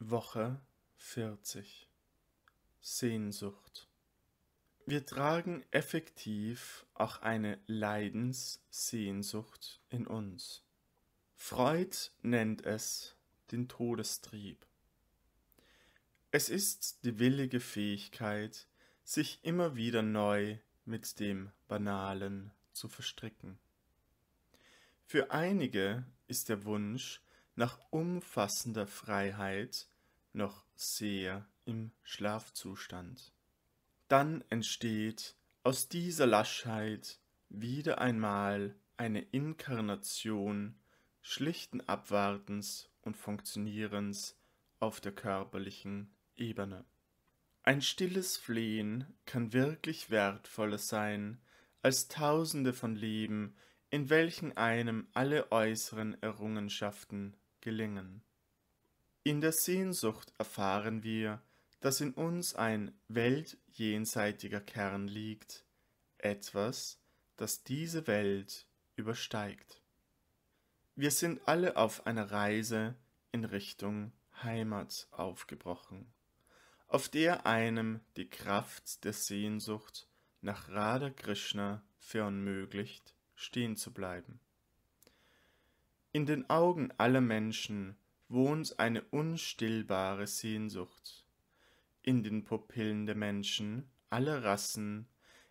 Woche 40 Sehnsucht Wir tragen effektiv auch eine Leidenssehnsucht in uns. Freud nennt es den Todestrieb. Es ist die willige Fähigkeit, sich immer wieder neu mit dem Banalen zu verstricken. Für einige ist der Wunsch, nach umfassender Freiheit noch sehr im Schlafzustand. Dann entsteht aus dieser Laschheit wieder einmal eine Inkarnation schlichten Abwartens und Funktionierens auf der körperlichen Ebene. Ein stilles Flehen kann wirklich wertvoller sein als tausende von Leben, in welchen einem alle äußeren Errungenschaften gelingen. In der Sehnsucht erfahren wir, dass in uns ein weltjenseitiger Kern liegt, etwas, das diese Welt übersteigt. Wir sind alle auf einer Reise in Richtung Heimat aufgebrochen, auf der einem die Kraft der Sehnsucht nach Radha Krishna für verunmöglicht, stehen zu bleiben. In den Augen aller Menschen wohnt eine unstillbare Sehnsucht. In den Pupillen der Menschen aller Rassen,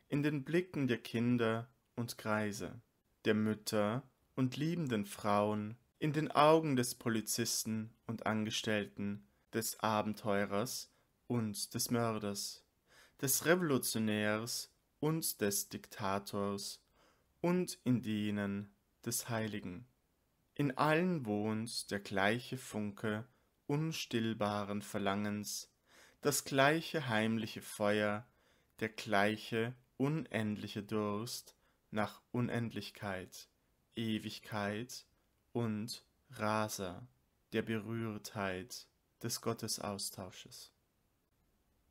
in den Blicken der Kinder und Greise, der Mütter und liebenden Frauen, in den Augen des Polizisten und Angestellten, des Abenteurers und des Mörders, des Revolutionärs und des Diktators und in denen des Heiligen. In allen wohnt der gleiche Funke unstillbaren Verlangens, das gleiche heimliche Feuer, der gleiche unendliche Durst nach Unendlichkeit, Ewigkeit und Raser der Berührtheit des Gottesaustausches.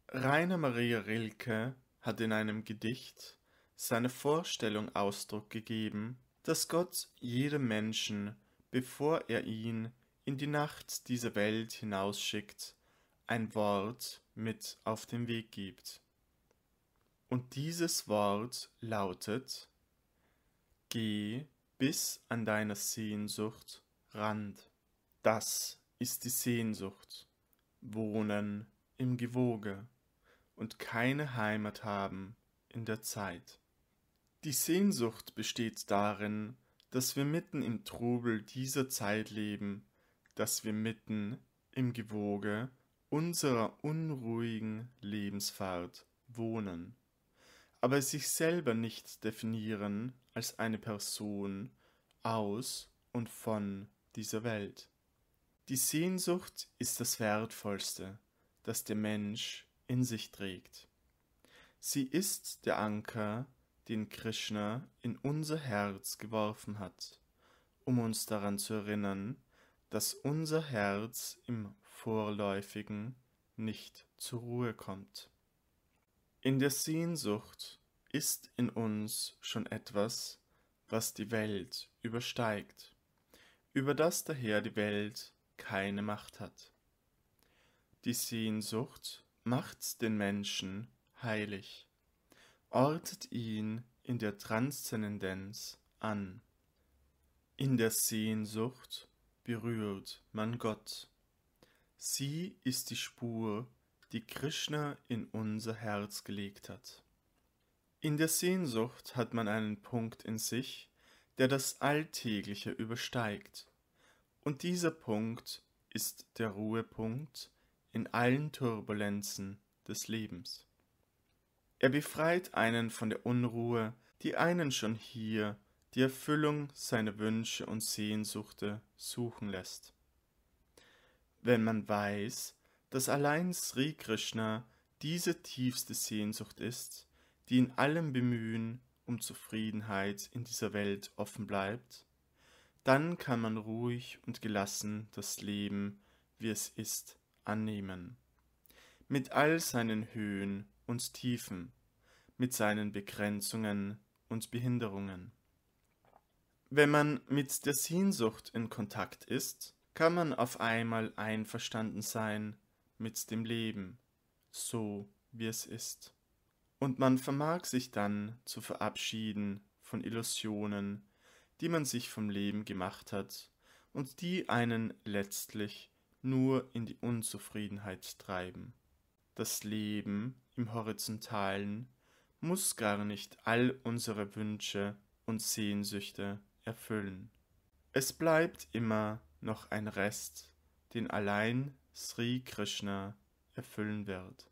Rainer Maria Rilke hat in einem Gedicht seine Vorstellung Ausdruck gegeben, dass Gott jedem Menschen bevor er ihn in die Nacht dieser Welt hinausschickt, ein Wort mit auf den Weg gibt. Und dieses Wort lautet, Geh bis an deiner Sehnsucht Rand. Das ist die Sehnsucht. Wohnen im Gewoge und keine Heimat haben in der Zeit. Die Sehnsucht besteht darin, dass wir mitten im Trubel dieser Zeit leben, dass wir mitten im Gewoge unserer unruhigen Lebensfahrt wohnen, aber sich selber nicht definieren als eine Person aus und von dieser Welt. Die Sehnsucht ist das Wertvollste, das der Mensch in sich trägt. Sie ist der Anker den Krishna in unser Herz geworfen hat, um uns daran zu erinnern, dass unser Herz im Vorläufigen nicht zur Ruhe kommt. In der Sehnsucht ist in uns schon etwas, was die Welt übersteigt, über das daher die Welt keine Macht hat. Die Sehnsucht macht den Menschen heilig ortet ihn in der Transzendenz an. In der Sehnsucht berührt man Gott. Sie ist die Spur, die Krishna in unser Herz gelegt hat. In der Sehnsucht hat man einen Punkt in sich, der das Alltägliche übersteigt. Und dieser Punkt ist der Ruhepunkt in allen Turbulenzen des Lebens. Er befreit einen von der Unruhe, die einen schon hier die Erfüllung seiner Wünsche und Sehnsuchte suchen lässt. Wenn man weiß, dass allein Sri Krishna diese tiefste Sehnsucht ist, die in allem Bemühen um Zufriedenheit in dieser Welt offen bleibt, dann kann man ruhig und gelassen das Leben, wie es ist, annehmen, mit all seinen Höhen und Tiefen mit seinen Begrenzungen und Behinderungen. Wenn man mit der Sehnsucht in Kontakt ist, kann man auf einmal einverstanden sein mit dem Leben, so wie es ist. Und man vermag sich dann zu verabschieden von Illusionen, die man sich vom Leben gemacht hat und die einen letztlich nur in die Unzufriedenheit treiben. Das Leben im Horizontalen muss gar nicht all unsere Wünsche und Sehnsüchte erfüllen. Es bleibt immer noch ein Rest, den allein Sri Krishna erfüllen wird.